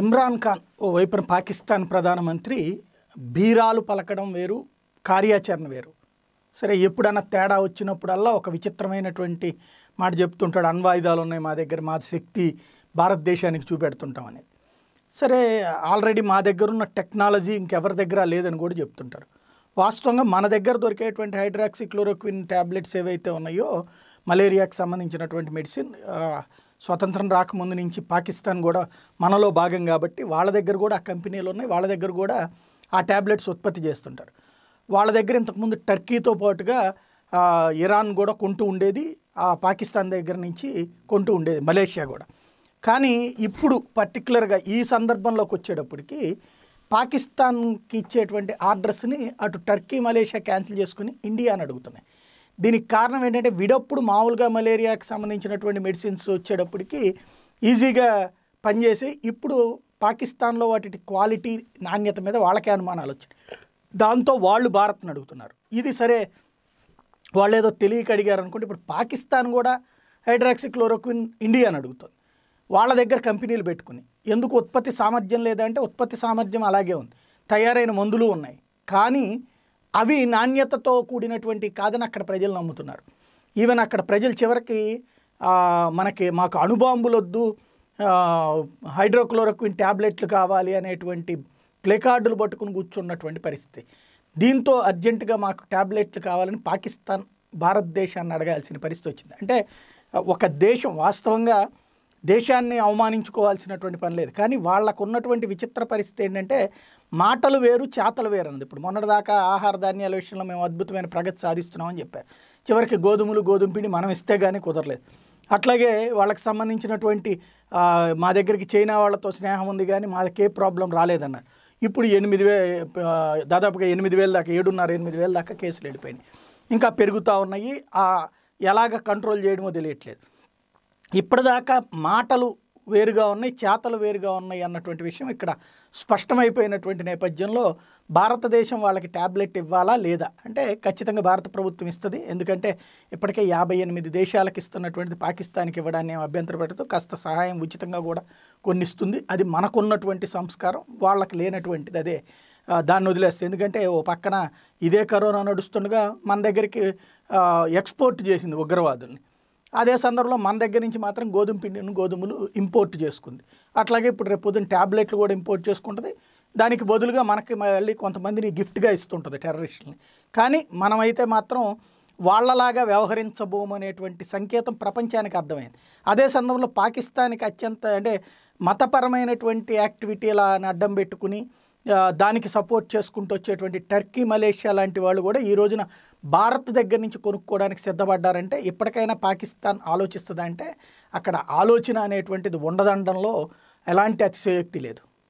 ఇమ్రాన్ ఖాన్ ఓ వైపున పాకిస్తాన్ ప్రధానమంత్రి బీరాలు పలకడం వేరు కార్యాచరణ వేరు సరే ఎప్పుడన్నా తేడా వచ్చినప్పుడల్లా ఒక విచిత్రమైనటువంటి మాట చెప్తుంటాడు అణ్వాయుధాలు ఉన్నాయి మా దగ్గర మా శక్తి భారతదేశానికి చూపెడుతుంటాం అనేది సరే ఆల్రెడీ మా దగ్గర ఉన్న టెక్నాలజీ ఇంకెవరి దగ్గర లేదని కూడా చెప్తుంటారు వాస్తవంగా మన దగ్గర దొరికేటువంటి హైడ్రాక్సిక్లోరోక్విన్ ట్యాబ్లెట్స్ ఏవైతే ఉన్నాయో మలేరియాకి సంబంధించినటువంటి మెడిసిన్ స్వతంత్రం రాకముందు నుంచి పాకిస్తాన్ కూడా మనలో భాగం కాబట్టి వాళ్ళ దగ్గర కూడా ఆ కంపెనీలు ఉన్నాయి వాళ్ళ దగ్గర కూడా ఆ ట్యాబ్లెట్స్ ఉత్పత్తి చేస్తుంటారు వాళ్ళ దగ్గర ఇంతకుముందు టర్కీతో పాటుగా ఇరాన్ కూడా కొంటూ ఉండేది ఆ పాకిస్తాన్ దగ్గర నుంచి కొంటూ ఉండేది మలేషియా కూడా కానీ ఇప్పుడు పర్టికులర్గా ఈ సందర్భంలోకి వచ్చేటప్పటికి పాకిస్తాన్కి ఇచ్చేటువంటి ఆర్డర్స్ని అటు టర్కీ మలేషియా క్యాన్సిల్ చేసుకుని ఇండియా అని అడుగుతున్నాయి దీనికి కారణం ఏంటంటే విడప్పుడు మామూలుగా మలేరియాకి సంబంధించినటువంటి మెడిసిన్స్ వచ్చేటప్పటికి ఈజీగా పనిచేసి ఇప్పుడు పాకిస్తాన్లో వాటి క్వాలిటీ నాణ్యత మీద వాళ్ళకే అనుమానాలు వచ్చాయి దాంతో వాళ్ళు భారత్ను అడుగుతున్నారు ఇది సరే వాళ్ళు ఏదో తెలియక అడిగారు అనుకుంటే ఇప్పుడు పాకిస్తాన్ కూడా హైడ్రాక్సిక్లోరోక్విన్ అని అడుగుతుంది వాళ్ళ దగ్గర కంపెనీలు పెట్టుకుని ఎందుకు ఉత్పత్తి సామర్థ్యం లేదంటే ఉత్పత్తి సామర్థ్యం అలాగే ఉంది తయారైన మందులు ఉన్నాయి కానీ అవి నాణ్యతతో కూడినటువంటి కాదని అక్కడ ప్రజలు నమ్ముతున్నారు ఈవెన్ అక్కడ ప్రజలు చివరికి మనకి మాకు అణుబాంబులొద్దు హైడ్రోక్లోరోక్విన్ ట్యాబ్లెట్లు కావాలి అనేటువంటి ప్లేకార్డులు పట్టుకుని కూర్చున్నటువంటి పరిస్థితి దీంతో అర్జెంటుగా మాకు ట్యాబ్లెట్లు కావాలని పాకిస్తాన్ భారతదేశాన్ని అడగాల్సిన పరిస్థితి వచ్చింది అంటే ఒక దేశం వాస్తవంగా దేశాన్ని అవమానించుకోవాల్సినటువంటి పని లేదు కానీ వాళ్ళకు ఉన్నటువంటి విచిత్ర పరిస్థితి ఏంటంటే మాటలు వేరు చేతలు వేరు అన్నది ఇప్పుడు మొన్నటిదాకా ఆహార ధాన్యాల విషయంలో మేము అద్భుతమైన ప్రగతి సాధిస్తున్నామని చెప్పారు చివరికి గోధుమలు గోధుమ పిండి మనం ఇస్తే కానీ కుదరలేదు అట్లాగే వాళ్ళకి సంబంధించినటువంటి మా దగ్గరికి చైనా వాళ్ళతో స్నేహం ఉంది కానీ మాకు ఏ ప్రాబ్లం రాలేదన్నారు ఇప్పుడు ఎనిమిది వే దాదాపుగా ఎనిమిది వేల దాకా ఏడున్నర ఎనిమిది వేల దాకా కేసులు వెళ్ళిపోయినాయి ఇంకా పెరుగుతూ ఉన్నాయి ఎలాగ కంట్రోల్ చేయడమో తెలియట్లేదు ఇప్పటిదాకా మాటలు వేరుగా ఉన్నాయి చేతలు వేరుగా ఉన్నాయి అన్నటువంటి విషయం ఇక్కడ స్పష్టమైపోయినటువంటి నేపథ్యంలో భారతదేశం వాళ్ళకి ట్యాబ్లెట్ ఇవ్వాలా లేదా అంటే ఖచ్చితంగా భారత ప్రభుత్వం ఇస్తుంది ఎందుకంటే ఇప్పటికే యాభై ఎనిమిది దేశాలకు ఇస్తున్నటువంటిది పాకిస్తాన్కి ఇవ్వడాన్ని అభ్యంతర పెడుతూ కాస్త సహాయం ఉచితంగా కూడా కొన్ని ఇస్తుంది అది మనకున్నటువంటి సంస్కారం వాళ్ళకి లేనటువంటిది అదే దాన్ని వదిలేస్తుంది ఎందుకంటే ఓ పక్కన ఇదే కరోనా నడుస్తుండగా మన దగ్గరికి ఎక్స్పోర్ట్ చేసింది ఉగ్రవాదుల్ని అదే సందర్భంలో మన దగ్గర నుంచి మాత్రం గోధుమ పిండిని గోధుమలు ఇంపోర్ట్ చేసుకుంది అట్లాగే ఇప్పుడు రేపు పొద్దున్న ట్యాబ్లెట్లు కూడా ఇంపోర్ట్ చేసుకుంటుంది దానికి బదులుగా మనకి మళ్ళీ కొంతమందిని గిఫ్ట్గా ఇస్తుంటుంది టెర్రరిస్టులని కానీ మనమైతే మాత్రం వాళ్లలాగా వ్యవహరించబోమనేటువంటి సంకేతం ప్రపంచానికి అర్థమైంది అదే సందర్భంలో పాకిస్తాన్కి అత్యంత అంటే మతపరమైనటువంటి యాక్టివిటీలను అడ్డం పెట్టుకుని దానికి సపోర్ట్ చేసుకుంటూ వచ్చేటువంటి టర్కీ మలేషియా లాంటి వాళ్ళు కూడా ఈ రోజున భారత్ దగ్గర నుంచి కొనుక్కోవడానికి సిద్ధపడ్డారంటే ఇప్పటికైనా పాకిస్తాన్ ఆలోచిస్తుందంటే అక్కడ ఆలోచన అనేటువంటిది ఉండదండంలో ఎలాంటి అతిశయోక్తి లేదు